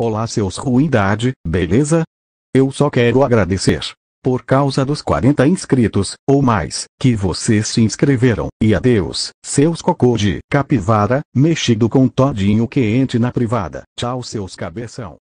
Olá seus ruindade, beleza? Eu só quero agradecer. Por causa dos 40 inscritos, ou mais, que vocês se inscreveram, e adeus, seus cocô de capivara, mexido com todinho quente na privada. Tchau seus cabeção.